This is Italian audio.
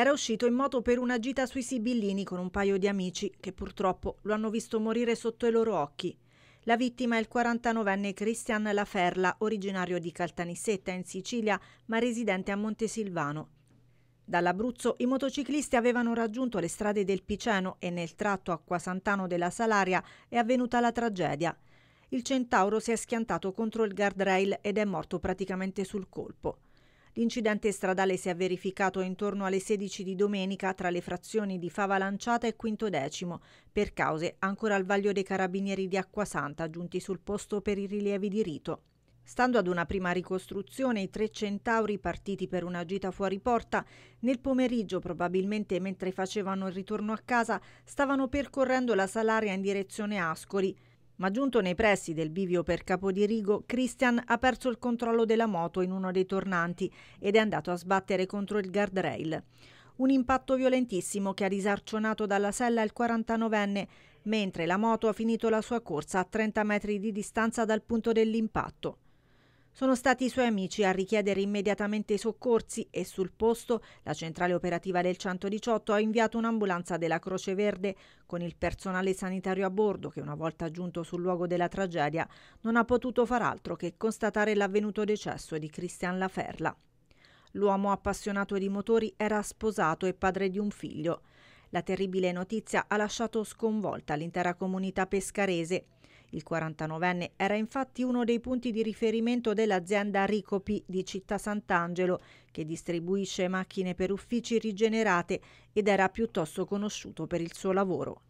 Era uscito in moto per una gita sui Sibillini con un paio di amici che purtroppo lo hanno visto morire sotto i loro occhi. La vittima è il 49enne Christian Laferla, originario di Caltanissetta in Sicilia, ma residente a Montesilvano. Dall'Abruzzo i motociclisti avevano raggiunto le strade del Piceno e nel tratto a Quasantano della Salaria è avvenuta la tragedia. Il centauro si è schiantato contro il guardrail ed è morto praticamente sul colpo. L'incidente stradale si è verificato intorno alle 16 di domenica tra le frazioni di Fava Lanciata e Quinto Decimo, per cause ancora al vaglio dei carabinieri di Acquasanta giunti sul posto per i rilievi di rito. Stando ad una prima ricostruzione, i tre centauri partiti per una gita fuori porta, nel pomeriggio, probabilmente mentre facevano il ritorno a casa, stavano percorrendo la Salaria in direzione Ascoli ma giunto nei pressi del bivio per Capodirigo, Christian ha perso il controllo della moto in uno dei tornanti ed è andato a sbattere contro il guardrail. Un impatto violentissimo che ha risarcionato dalla sella il 49enne, mentre la moto ha finito la sua corsa a 30 metri di distanza dal punto dell'impatto. Sono stati i suoi amici a richiedere immediatamente i soccorsi e sul posto la centrale operativa del 118 ha inviato un'ambulanza della Croce Verde con il personale sanitario a bordo che una volta giunto sul luogo della tragedia non ha potuto far altro che constatare l'avvenuto decesso di Cristian Laferla. L'uomo appassionato di motori era sposato e padre di un figlio. La terribile notizia ha lasciato sconvolta l'intera comunità pescarese. Il 49enne era infatti uno dei punti di riferimento dell'azienda Ricopi di Città Sant'Angelo, che distribuisce macchine per uffici rigenerate ed era piuttosto conosciuto per il suo lavoro.